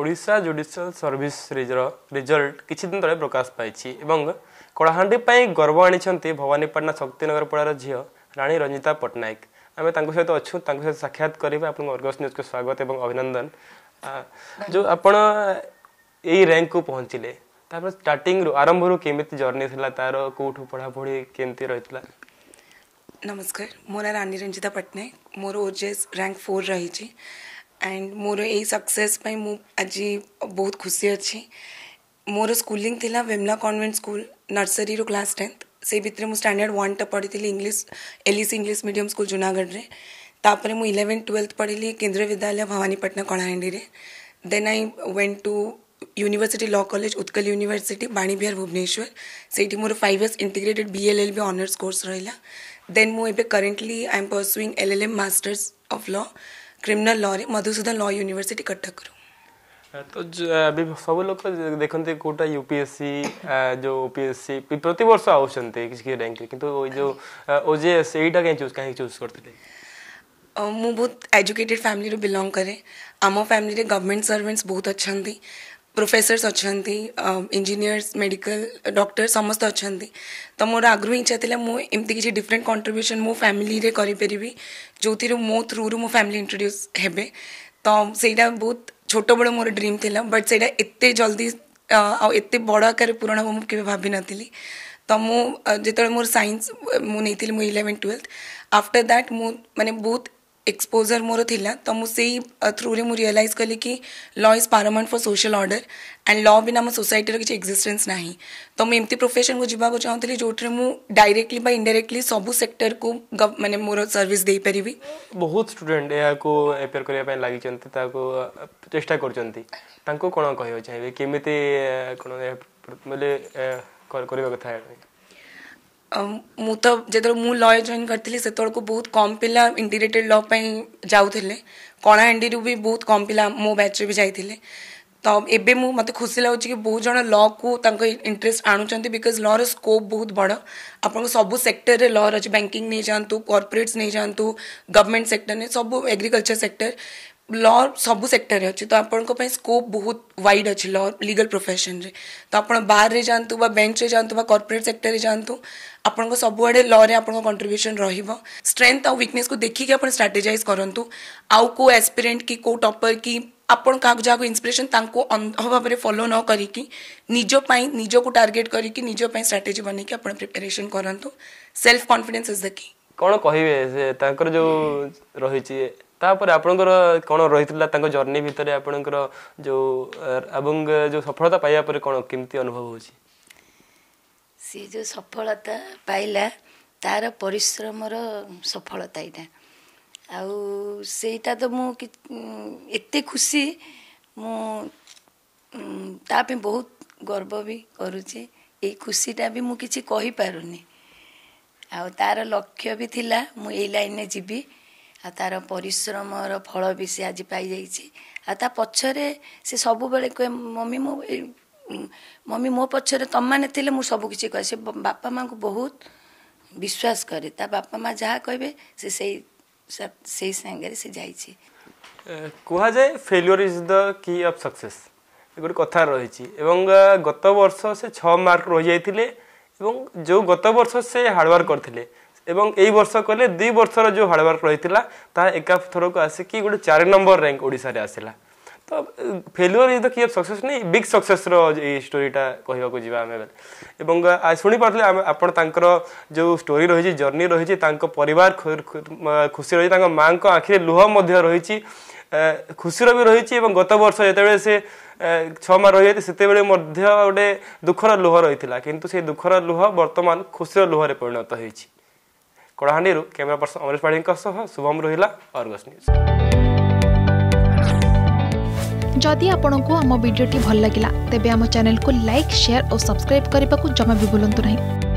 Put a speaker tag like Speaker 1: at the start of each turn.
Speaker 1: Odisha judicial ସର୍ଭିସର result କିଛି ଦିନ ତଳେ ପ୍ରକାଶ ପାଇଛି ଏବଂ କଳାହାଣ୍ଡି ପାଇଁ ଗର୍ବ ଆଣିଛନ୍ତି ଭବାନୀପାଟଣା ଶକ୍ତିନଗର ପଡ଼ାର ଝିଅ ରାଣୀ ରଞ୍ଜିତା ପଟ୍ଟନାୟକ ଆମେ ତାଙ୍କ ସହିତ ଅଛୁ ତାଙ୍କ ସହିତ ସାକ୍ଷାତ କରିବା ଆପଣଙ୍କ ଅର୍ଗସ ନ୍ୟୁଜ୍କୁ ସ୍ୱାଗତ ଏବଂ ଅଭିନନ୍ଦନ ଯେଉଁ ଆପଣ ଏଇ ର୍ୟାଙ୍କକୁ ପହଞ୍ଚିଲେ ତାପରେ ଷ୍ଟାର୍ଟିଂରୁ ଆରମ୍ଭରୁ କେମିତି ଜର୍ଣ୍ଣି ଥିଲା ତାର କେଉଁଠୁ ପଢ଼ାପଢ଼ି କେମିତି ରହିଥିଲା
Speaker 2: ନମସ୍କାର ମୋ ନାଁ ରାଣୀ ରଞ୍ଜିତା ପଟ୍ଟନାୟକ ମୋର ଓଜେଏସ୍ ର୍ୟାଙ୍କ ଫୋର୍ ରହିଛି ଆଣ୍ଡ ମୋର ଏଇ ସକ୍ସେସ୍ ପାଇଁ ମୁଁ ଆଜି ବହୁତ ଖୁସି ଅଛି ମୋର ସ୍କୁଲିଂ ଥିଲା ଭେମଲା କନଭେଣ୍ଟ ସ୍କୁଲ ନର୍ସରୀରୁ କ୍ଲାସ୍ ଟେନ୍ଥ ସେଇ ଭିତରେ ମୁଁ ଷ୍ଟାଣ୍ଡାର୍ଡ଼ ୱାନ୍ଟା ପଢ଼ିଥିଲି ଇଂଲିଶ ଏଲିସି ଇଂଲିଶ ମିଡ଼ିୟମ୍ ସ୍କୁଲ ଜୁନାଗଡ଼ରେ ତାପରେ ମୁଁ ଇଲେଭେନ୍ ଟୁଏଲ୍ଥ ପଢ଼ିଲି କେନ୍ଦ୍ରୀୟ ବିଦ୍ୟାଳୟ ଭବାନୀପାଟଣା କଳାହାଣ୍ଡିରେ then I went to university law college Utkal university Vanivihar Bhubaneswar ସେଇଠି ମୋର five years integrated B L L B honours course ରହିଲା ଦେନ୍ ମୁଁ ଏବେ currently I am pursuing L L M masters of law criminal law Madhusudan law university Cuttack
Speaker 1: रु तो अभी सब लोग देखते कौटा यूपीएससी जो ओपीएससी प्रति वर्ष आउछंते किसी रैंक किंतु तो जो ओजेएस एटा कहीं चूज कहीं चूज करते
Speaker 2: ମୁଁ ବହୁତ ଏଜୁକେଟେଡ଼୍ ଫ୍ୟାମିଲିରୁ ବିଲଙ୍ଗ କରେ ଆମ ଫ୍ୟାମିଲିରେ ଗଭର୍ଣ୍ଣମେଣ୍ଟ ସର୍ଭେଣ୍ଟସ୍ ବହୁତ ଅଛନ୍ତି प्रोफेसर्स अच्छा इंजीनियर्स मेडिकल डॉक्टर समस्त अच्छा तो मोर आग्रह इच्छा था मुझे एमती किसी डिफरेन्ट कंट्रीब्यूशन मो फैमिली रे करी जो थी मो थ्रु मो फैमिली इंट्रोड्यूस हे तो से बहुत छोट बड़ मोर ड्रीम थी बट से एत जल्दी आते बड़ आकार पूरण हम मुझे केवे नी तो मुझे जो मोर सैंस मुझे नहीं इलेवेन ट्वेल्थ आफ्टर दैट मु मैंने बहुत एक्सपोजर मोर थिला तो मुझे थ्रु मुझे रियलाइज कली कि law is paramount for social order and law बिना आम सोसाइटर किसी एक्जिस्टेन्स ना तो मुझे एमती प्रोफेसन को जावाक चाहूली जो डायरेक्टली बा इनडाइरेक्टली सबू सेक्टर को
Speaker 1: मैंने मोर सर्विस दे पारि बहुत स्टूडेंट यहाँ एपेयर करने लगी चेस्टा कर कौन कह चाहिए केमी कौन बोले करवा कथा
Speaker 2: ମୁଁ ତ ଯେତେବେଳେ ମୁଁ ଲୟ ଜଏନ୍ କରିଥିଲି ସେତେବେଳକୁ ବହୁତ କମ୍ ପିଲା ଇଣ୍ଟିଗ୍ରେଟେଡ୍ ଲ ପାଇଁ ଯାଉଥିଲେ କଳାହାଣ୍ଡିରୁ ବି ବହୁତ କମ୍ ପିଲା ମୋ ବ୍ୟାଚ୍ରେ ବି ଯାଇଥିଲେ ତ ଏବେ ମୁଁ ମୋତେ ଖୁସି ଲାଗୁଛି କି ବହୁତ ଜଣ ଲକୁ ତାଙ୍କ ଇଣ୍ଟରେଷ୍ଟ ଆଣୁଛନ୍ତି ବିକଜ ଲର ସ୍କୋପ୍ ବହୁତ ବଡ଼ ଆପଣଙ୍କୁ ସବୁ ସେକ୍ଟରରେ ଲର ଅଛି ବ୍ୟାଙ୍କିଂ ନେଇଯାଆନ୍ତୁ କର୍ପୋରେଟ୍ସ ନେଇଯାଆନ୍ତୁ ଗଭର୍ଣ୍ଣମେଣ୍ଟ ସେକ୍ଟରରେ ସବୁ ଏଗ୍ରିକଲଚର ସେକ୍ଟର ल सब सेक्टर अच्छे तो आप स्कोप बहुत वाइड अच्छे ल लिगल प्रोफेसन तो आप बार जातु बेच रे जातु कर्पोरेट सेक्टर में जातु आपको सबुआ लगे कंट्रब्यूशन रेन्थ आ विकने को देखिक स्ट्राटेजाइज करूँ आउ को एक्सपिरीयंट कि कौ टपर कि आप जहाँ इन्स्पिरेसन अंध भाव में फलो न करजपाई निज को टार्गेट करजपाई स्ट्राटेजी बनई प्रिपेरेसन करूँ self confidence is the key
Speaker 1: कौन कहे जो रही ତାପରେ ଆପଣଙ୍କର କ'ଣ ରହିଥିଲା ତାଙ୍କ ଜର୍ନି ଭିତରେ ଆପଣଙ୍କର ଯେଉଁ ଏବଂ ଯେଉଁ ସଫଳତା ପାଇବା ପରେ କ'ଣ କେମିତି ଅନୁଭବ ହେଉଛି
Speaker 3: ସିଏ ଯେଉଁ ସଫଳତା ପାଇଲା ତାର ପରିଶ୍ରମର ସଫଳତା ଏଇଟା ଆଉ ସେଇଟା ତ ମୁଁ ଏତେ ଖୁସି ମୁଁ ତା ପାଇଁ ବହୁତ ଗର୍ବ ବି କରୁଛି ଏଇ ଖୁସିଟା ବି ମୁଁ କିଛି କହିପାରୁନି ଆଉ ତାର ଲକ୍ଷ୍ୟ ବି ଥିଲା ମୁଁ ଏଇ ଲାଇନ୍ରେ ଯିବି ଆଉ ତାର ପରିଶ୍ରମର ଫଳ ବି ସେ ଆଜି ପାଇଯାଇଛି ଆଉ ତା ପଛରେ ସେ ସବୁବେଳେ କୁହେ ମମି ମୋ ମମି ମୋ ପଛରେ ତମମାନେ ଥିଲେ ମୁଁ ସବୁ କିଛି କହେ ସେ ବାପା ମାଆଙ୍କୁ ବହୁତ ବିଶ୍ୱାସ କରେ ତା ବାପା ମାଆ ଯାହା କହିବେ ସେ ସେଇ ସେଇ ସାଙ୍ଗରେ ସେ ଯାଇଛି
Speaker 1: କୁହାଯାଏ failure is the key of success ଏ ଗୋଟେ କଥା ରହିଛି ଏବଂ ଗତ ବର୍ଷ ସେ ଛଅ ମାର୍କ ରହିଯାଇଥିଲେ ଏବଂ ଯେଉଁ ଗତ ବର୍ଷ ସେ ହାର୍ଡ଼ୱାର୍କ କରିଥିଲେ এবং এই ବର୍ଷ କଲେ ଦୁଇ ବର୍ଷର ଯେଉଁ ହାର୍ଡ଼ୱାର୍କ ରହିଥିଲା ତାହା ଏକାଥରକୁ ଆସିକି ଗୋଟେ ଚାରି ନମ୍ବର ରାଙ୍କ ଓଡ଼ିଶାରେ ଆସିଲା ତ failure is the key of success ନାଇଁ ବିଗ୍ ସକ୍ସେସ୍ର ଏଇ ଷ୍ଟୋରିଟା କହିବାକୁ ଯିବା ଆମେ ବେଲେ ଏବଂ ଶୁଣିପାରୁଥିଲେ ଆପଣ ତାଙ୍କର ଯେଉଁ ଷ୍ଟୋରି ରହିଛି ଜର୍ଣ୍ଣି ରହିଛି ତାଙ୍କ ପରିବାର ଖୁସି ରହିଛି ତାଙ୍କ ମାଆଙ୍କ ଆଖିରେ ଲୁହ ମଧ୍ୟ ରହିଛି ଖୁସିର ବି ରହିଛି ଏବଂ ଗତ ବର୍ଷ ଯେତେବେଳେ ସେ ଛଅ ମାସ ରହିଯାଇଛି ସେତେବେଳେ ମଧ୍ୟ ଗୋଟେ ଦୁଃଖର ଲୁହ ରହିଥିଲା କିନ୍ତୁ ସେ ଦୁଃଖର ଲୁହ ବର୍ତ୍ତମାନ ଖୁସିର ଲୁହରେ ପରିଣତ ହୋଇଛି କଳାହାଣ୍ଡିରୁ କ୍ୟାମେରା ପର୍ସନ ଅମରେଶ ପାଢ଼ୀଙ୍କ ସହ ଶୁଭମ ରୋହିଲା ଅର୍ଗସ୍ ନ୍ୟୁଜ୍
Speaker 2: ଯଦି ଆପଣଙ୍କୁ ଆମ ଭିଡ଼ିଓଟି ଭଲ ଲାଗିଲା ତେବେ ଆମ ଚ୍ୟାନେଲକୁ ଲାଇକ୍ ସେୟାର ଓ ସବସ୍କ୍ରାଇବ୍ କରିବାକୁ ଜମା ବି ଭୁଲନ୍ତୁ ନାହିଁ